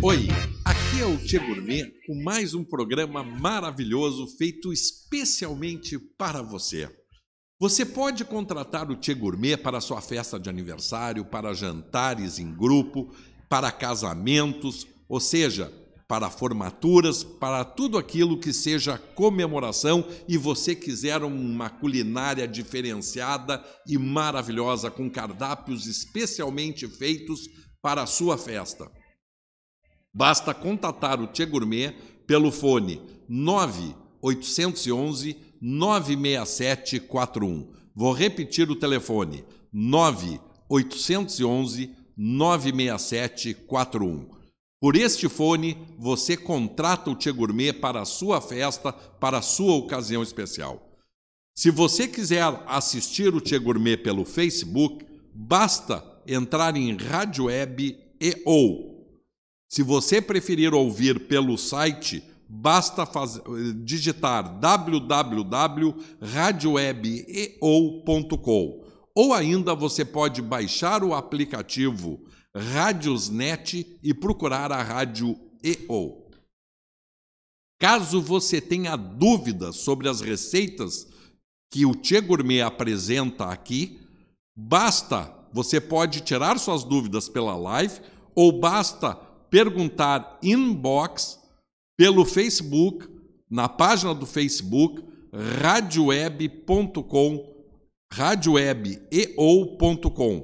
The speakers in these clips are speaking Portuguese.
Oi, aqui é o Tia Gourmet com mais um programa maravilhoso feito especialmente para você. Você pode contratar o Tia Gourmet para sua festa de aniversário, para jantares em grupo, para casamentos, ou seja, para formaturas, para tudo aquilo que seja comemoração e você quiser uma culinária diferenciada e maravilhosa com cardápios especialmente feitos para a sua festa. Basta contatar o Tchê Gourmet pelo fone 9811 96741. Vou repetir o telefone: 9811 96741. Por este fone, você contrata o Tchê Gourmet para a sua festa, para a sua ocasião especial. Se você quiser assistir o Tchê Gourmet pelo Facebook, basta entrar em Rádio Web e ou se você preferir ouvir pelo site, basta fazer, digitar www.radiowebeo.com ou ainda você pode baixar o aplicativo Radiosnet e procurar a Rádio EO. Caso você tenha dúvidas sobre as receitas que o Tchê Gourmet apresenta aqui, basta, você pode tirar suas dúvidas pela live ou basta perguntar inbox pelo Facebook, na página do Facebook, radioweb.com, radiowebeo.com,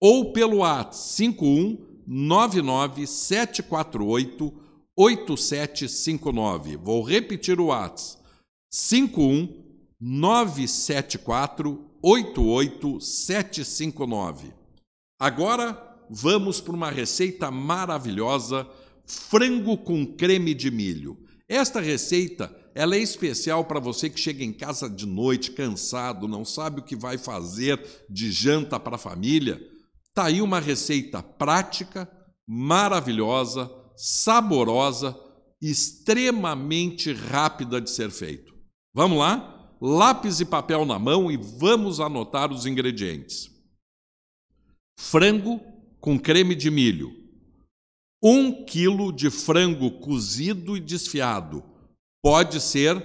ou pelo at 51997488759. Vou repetir o WhatsApp. 51974 88759. Agora vamos para uma receita maravilhosa: frango com creme de milho. Esta receita ela é especial para você que chega em casa de noite cansado, não sabe o que vai fazer de janta para a família. Tá aí uma receita prática, maravilhosa, saborosa, extremamente rápida de ser feito. Vamos lá? Lápis e papel na mão e vamos anotar os ingredientes: frango com creme de milho, um quilo de frango cozido e desfiado. Pode ser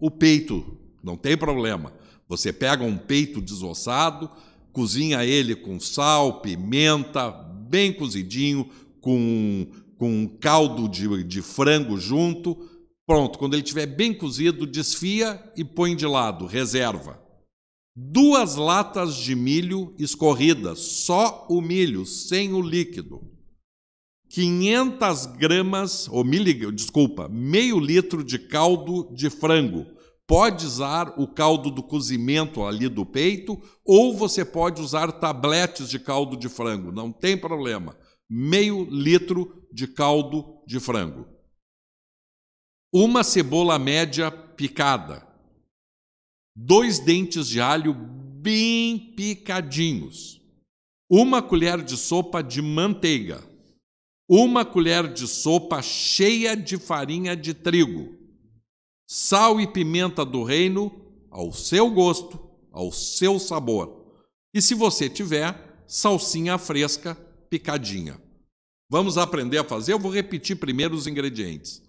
o peito, não tem problema. Você pega um peito desossado, cozinha ele com sal, pimenta, bem cozidinho, com, com um caldo de, de frango junto. Pronto, quando ele estiver bem cozido, desfia e põe de lado, reserva duas latas de milho escorridas, só o milho, sem o líquido, 500 gramas, ou milig... desculpa, meio litro de caldo de frango. Pode usar o caldo do cozimento ali do peito, ou você pode usar tabletes de caldo de frango, não tem problema. Meio litro de caldo de frango. Uma cebola média picada dois dentes de alho bem picadinhos, uma colher de sopa de manteiga, uma colher de sopa cheia de farinha de trigo, sal e pimenta do reino ao seu gosto, ao seu sabor. E se você tiver, salsinha fresca picadinha. Vamos aprender a fazer? Eu vou repetir primeiro os ingredientes.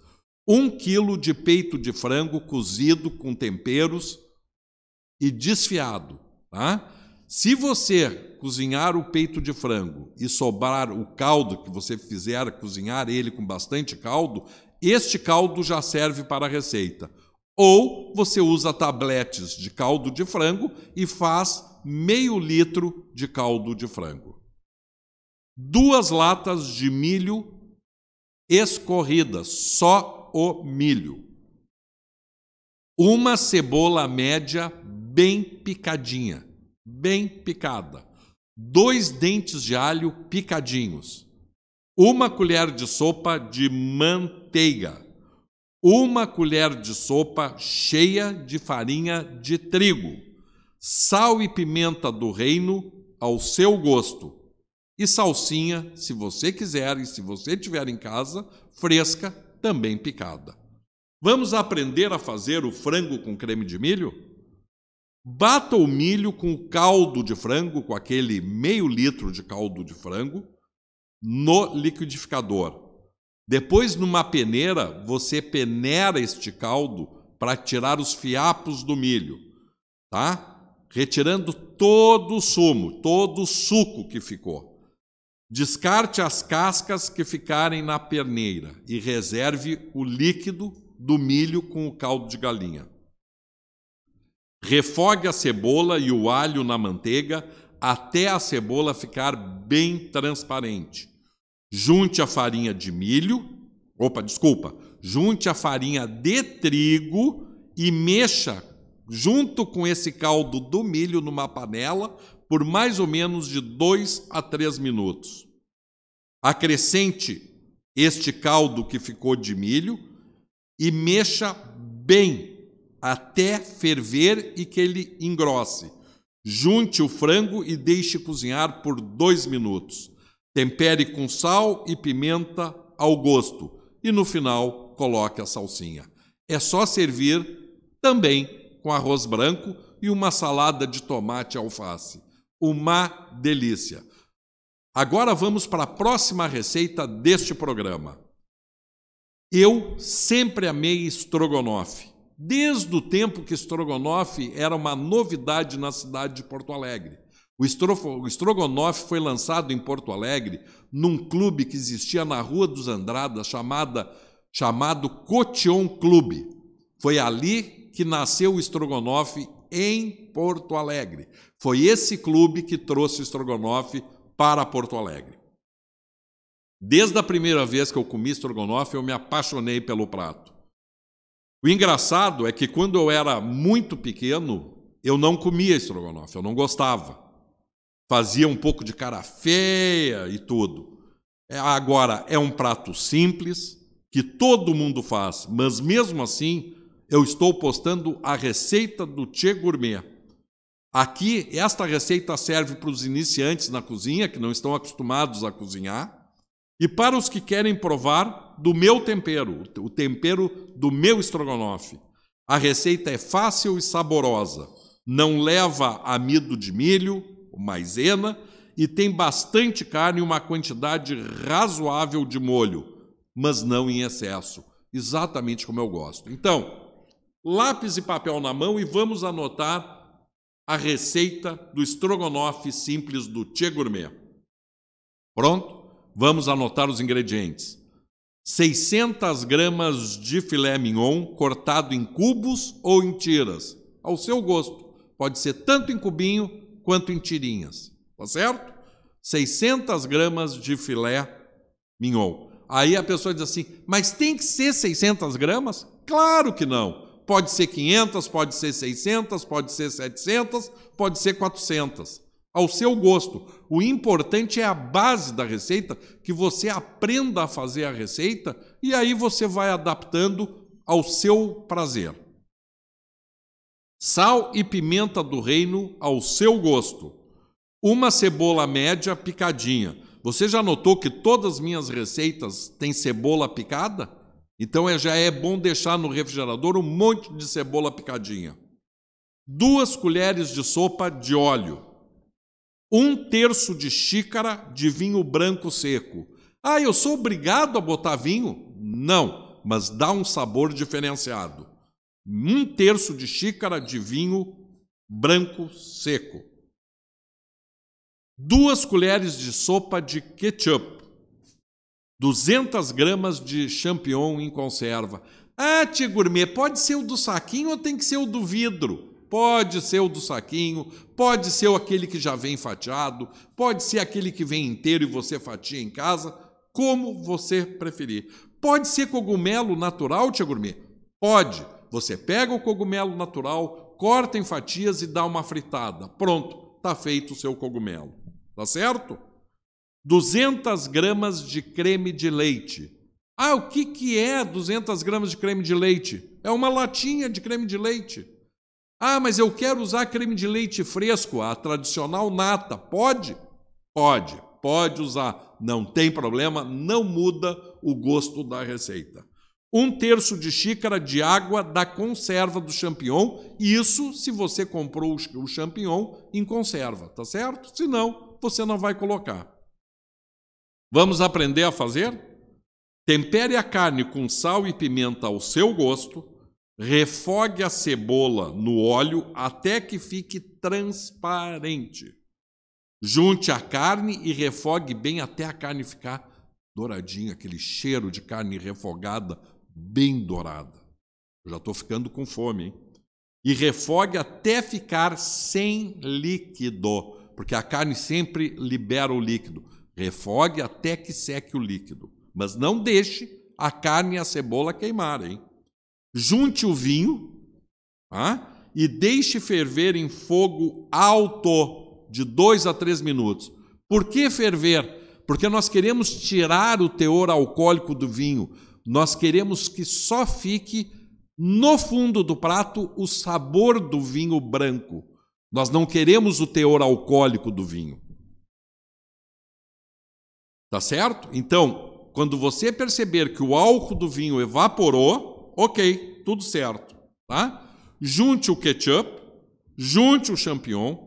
um quilo de peito de frango cozido com temperos, e desfiado, tá? Se você cozinhar o peito de frango e sobrar o caldo que você fizer cozinhar ele com bastante caldo, este caldo já serve para a receita. Ou você usa tabletes de caldo de frango e faz meio litro de caldo de frango. Duas latas de milho escorridas, só o milho. Uma cebola média bem picadinha, bem picada. Dois dentes de alho picadinhos. Uma colher de sopa de manteiga. Uma colher de sopa cheia de farinha de trigo. Sal e pimenta do reino ao seu gosto. E salsinha, se você quiser e se você tiver em casa, fresca, também picada. Vamos aprender a fazer o frango com creme de milho? Bata o milho com o caldo de frango, com aquele meio litro de caldo de frango, no liquidificador. Depois, numa peneira, você peneira este caldo para tirar os fiapos do milho, tá? Retirando todo o sumo, todo o suco que ficou. Descarte as cascas que ficarem na perneira e reserve o líquido do milho com o caldo de galinha. Refogue a cebola e o alho na manteiga até a cebola ficar bem transparente. Junte a farinha de milho, opa, desculpa, junte a farinha de trigo e mexa junto com esse caldo do milho numa panela por mais ou menos de 2 a 3 minutos. Acrescente este caldo que ficou de milho e mexa bem até ferver e que ele engrosse. Junte o frango e deixe cozinhar por dois minutos. Tempere com sal e pimenta ao gosto e no final coloque a salsinha. É só servir também com arroz branco e uma salada de tomate e alface. Uma delícia! Agora vamos para a próxima receita deste programa. Eu sempre amei estrogonofe desde o tempo que estrogonofe era uma novidade na cidade de Porto Alegre. O, estrogonofe foi lançado em Porto Alegre num clube que existia na Rua dos Andradas, chamada, chamado Cotion Clube. Foi ali que nasceu o estrogonofe em Porto Alegre. Foi esse clube que trouxe o estrogonofe para Porto Alegre. Desde a primeira vez que eu comi estrogonofe, eu me apaixonei pelo prato. O engraçado é que quando eu era muito pequeno, eu não comia estrogonofe, eu não gostava. Fazia um pouco de cara feia e tudo. É, agora, é um prato simples, que todo mundo faz, mas mesmo assim, eu estou postando a receita do Tchê Gourmet. Aqui, esta receita serve para os iniciantes na cozinha, que não estão acostumados a cozinhar, e para os que querem provar do meu tempero, o tempero do meu estrogonofe. A receita é fácil e saborosa, não leva amido de milho, maisena, e tem bastante carne e uma quantidade razoável de molho, mas não em excesso, exatamente como eu gosto. Então, lápis e papel na mão e vamos anotar a receita do estrogonofe simples do Tchê Gourmet. Pronto? Vamos anotar os ingredientes. 600 gramas de filé mignon cortado em cubos ou em tiras, ao seu gosto. Pode ser tanto em cubinho quanto em tirinhas, tá certo? 600 gramas de filé mignon. Aí a pessoa diz assim, mas tem que ser 600 gramas? Claro que não. Pode ser 500, pode ser 600, pode ser 700, pode ser 400 ao seu gosto. O importante é a base da receita, que você aprenda a fazer a receita e aí você vai adaptando ao seu prazer. Sal e pimenta do reino ao seu gosto. Uma cebola média picadinha. Você já notou que todas as minhas receitas têm cebola picada? Então é, já é bom deixar no refrigerador um monte de cebola picadinha. Duas colheres de sopa de óleo um terço de xícara de vinho branco seco. Ah, eu sou obrigado a botar vinho? Não, mas dá um sabor diferenciado. Um terço de xícara de vinho branco seco. Duas colheres de sopa de ketchup. 200 gramas de champignon em conserva. Ah, tia gourmet, pode ser o do saquinho ou tem que ser o do vidro? Pode ser o do saquinho, pode ser aquele que já vem fatiado, pode ser aquele que vem inteiro e você fatia em casa, como você preferir. Pode ser cogumelo natural, Tia Gourmet? Pode. Você pega o cogumelo natural, corta em fatias e dá uma fritada. Pronto, tá feito o seu cogumelo. Tá certo? 200 gramas de creme de leite. Ah, o que, que é 200 gramas de creme de leite? É uma latinha de creme de leite. Ah, mas eu quero usar creme de leite fresco, a tradicional nata. Pode? Pode, pode usar. Não tem problema, não muda o gosto da receita. Um terço de xícara de água da conserva do champignon, isso se você comprou o champignon em conserva, tá certo? Se não, você não vai colocar. Vamos aprender a fazer? Tempere a carne com sal e pimenta ao seu gosto Refogue a cebola no óleo até que fique transparente. Junte a carne e refogue bem até a carne ficar douradinha, aquele cheiro de carne refogada, bem dourada. Eu já estou ficando com fome, hein? E refogue até ficar sem líquido, porque a carne sempre libera o líquido. Refogue até que seque o líquido, mas não deixe a carne e a cebola queimarem junte o vinho tá? e deixe ferver em fogo alto de dois a três minutos. Por que ferver? Porque nós queremos tirar o teor alcoólico do vinho. Nós queremos que só fique no fundo do prato o sabor do vinho branco. Nós não queremos o teor alcoólico do vinho. Tá certo? Então, quando você perceber que o álcool do vinho evaporou, ok, tudo certo, tá? Junte o ketchup, junte o champignon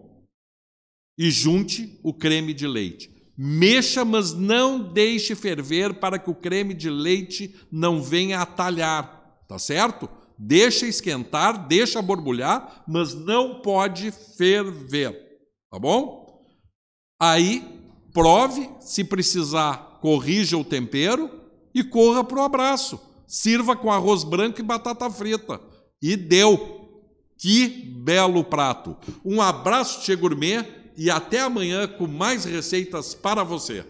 e junte o creme de leite. Mexa, mas não deixe ferver para que o creme de leite não venha a talhar, tá certo? Deixa esquentar, deixa borbulhar, mas não pode ferver, tá bom? Aí prove, se precisar, corrija o tempero e corra para o abraço. Sirva com arroz branco e batata frita. E deu. Que belo prato! Um abraço, Tchê Gourmet, e até amanhã com mais receitas para você.